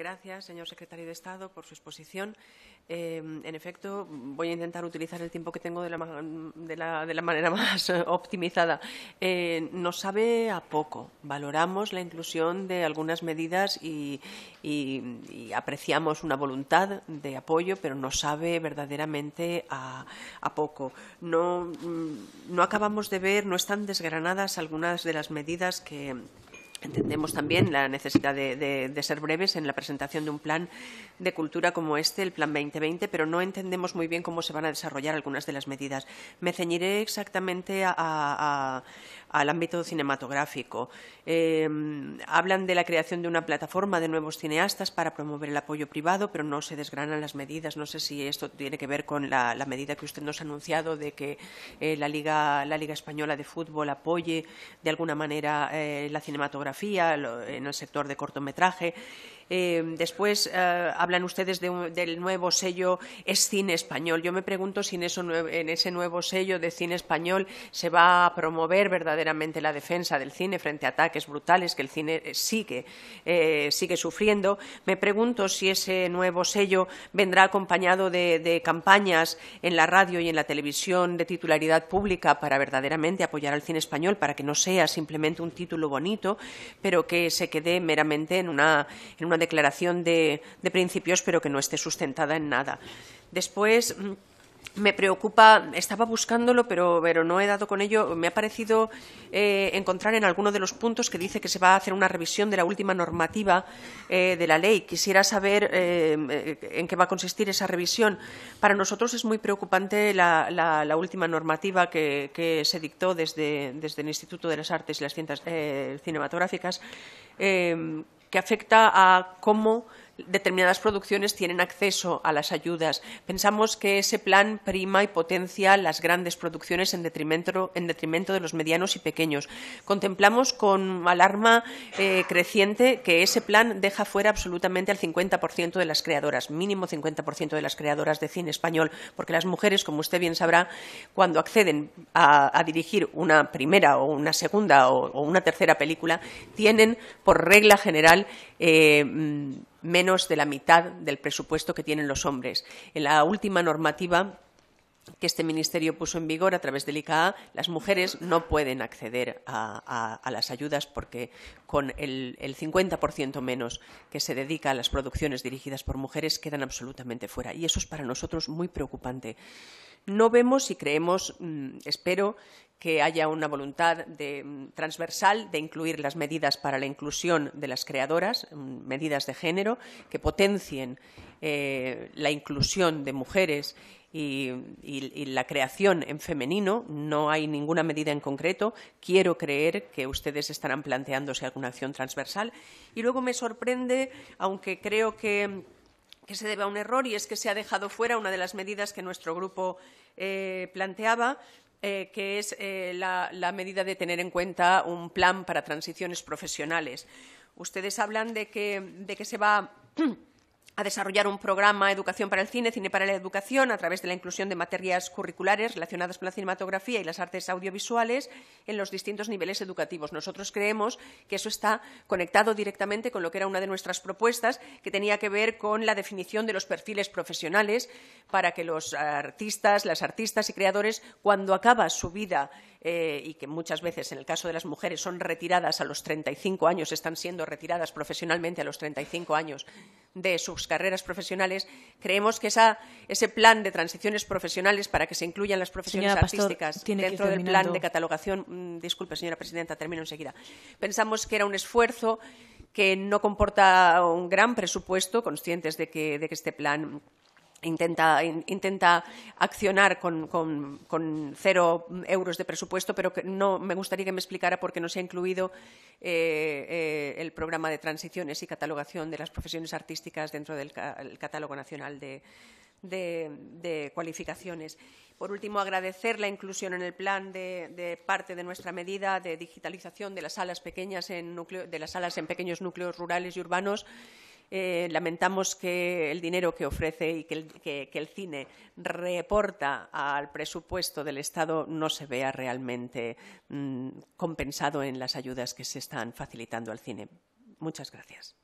Gracias, señor secretario de Estado, por su exposición. Eh, en efecto, voy a intentar utilizar el tiempo que tengo de la, de la, de la manera más optimizada. Eh, nos sabe a poco. Valoramos la inclusión de algunas medidas y, apreciamos una voluntad de apoyo, pero nos sabe verdaderamente a, a, poco. No, mm, no acabamos de ver, no están desgranadas algunas de las medidas que Entendemos también la necesidad de, ser breves en la presentación de un plan de cultura como este, el Plan 2020, pero no entendemos muy bien cómo se van a desarrollar algunas de las medidas. Me ceñiré exactamente a, al ámbito cinematográfico. Em, hablan de la creación de una plataforma de nuevos cineastas para promover el apoyo privado, pero no se desgranan las medidas. No sé si esto tiene que ver con la, medida que usted nos ha anunciado de que eh, la, Liga, la Liga Española de Fútbol apoye de alguna manera eh, la cinematografía en el sector de cortometraje. Em, después eh, hablan ustedes del nuevo sello Es Cine Español. Yo me pregunto si en, eso, en ese nuevo sello de Cine Español se va a promover verdaderamente verdaderamente la defensa del cine frente a ataques brutales que el cine eh, eh, sigue, sufriendo. Me pregunto si ese nuevo sello vendrá acompañado de, campañas en la radio y en la televisión de titularidad pública para verdaderamente apoyar al cine español, para que no sea simplemente un título bonito, pero que se quede meramente en una, en una declaración de, de principios, pero que no esté sustentada en nada. Después, mm, me preocupa, estaba buscándolo, pero, pero no he dado con ello. Me ha parecido eh, encontrar en alguno de los puntos que dice que se va a hacer una revisión de la última normativa eh, de la ley. Quisiera saber eh, en qué va a consistir esa revisión. Para nosotros es muy preocupante la, última normativa que, se dictó desde, desde el Instituto de las Artes y las Ciencias Cinematográficas, que afecta a cómo determinadas producciones tienen acceso a las ayudas. Pensamos que ese plan prima y potencia las grandes producciones en detrimento, en detrimento de los medianos y pequeños. Contemplamos con alarma eh, creciente que ese plan deja fuera absolutamente al 50% de las creadoras, mínimo 50% de las creadoras de cine español, porque las mujeres, como usted bien sabrá, cuando acceden a, dirigir una primera o una segunda o, una tercera película, tienen por regla general eh, mm, menos de la mitad del presupuesto que tienen los hombres. En la última normativa que este ministerio puso en vigor a través del ICAA, las mujeres no pueden acceder a, las ayudas porque con el, 50% menos que se dedica a las producciones dirigidas por mujeres quedan absolutamente fuera. Y eso es para nosotros muy preocupante. No vemos y creemos, mm, espero, que haya una voluntad mm, transversal de incluir las medidas para la inclusión de las creadoras, mm, medidas de género, que potencien eh, la inclusión de mujeres y, la creación en femenino, no hay ninguna medida en concreto. Quiero creer que ustedes estarán planteándose alguna acción transversal. Y luego me sorprende, aunque creo que, se debe a un error, y es que se ha dejado fuera una de las medidas que nuestro grupo eh, planteaba, eh, que es la, medida de tener en cuenta un plan para transiciones profesionales. Ustedes hablan de que, de que se va a desarrollar un programa Educación para el Cine, Cine para la Educación, a través de la inclusión de materias curriculares relacionadas con la cinematografía y las artes audiovisuales en los distintos niveles educativos. Nosotros creemos que eso está conectado directamente con lo que era una de nuestras propuestas, que tenía que ver con la definición de los perfiles profesionales para que los artistas, las artistas y creadores, cuando acaba su vida eh, y que muchas veces en el caso de las mujeres son retiradas a los 35 años, están siendo retiradas profesionalmente a los 35 años de sus carreras profesionales, creemos que ese plan de transiciones profesionales para que se incluyan las profesiones artísticas dentro del plan de catalogación, mm, disculpe señora presidenta, termino enseguida, pensamos que era un esfuerzo que no comporta un gran presupuesto, conscientes de que este plan Intenta, intenta, accionar con, con, cero euros de presupuesto, pero no me gustaría que me explicara por qué no se ha incluido eh, eh, el programa de transiciones y catalogación de las profesiones artísticas dentro del catálogo nacional de, cualificaciones. Por último, agradecer la inclusión en el plan de, de, parte de nuestra medida de digitalización de las salas pequeñas en núcleo, de las salas en pequeños núcleos rurales y urbanos eh, lamentamos que el dinero que ofrece y que el, cine reporta al presupuesto del Estado no se vea realmente mm, compensado en las ayudas que se están facilitando al cine. Muchas gracias.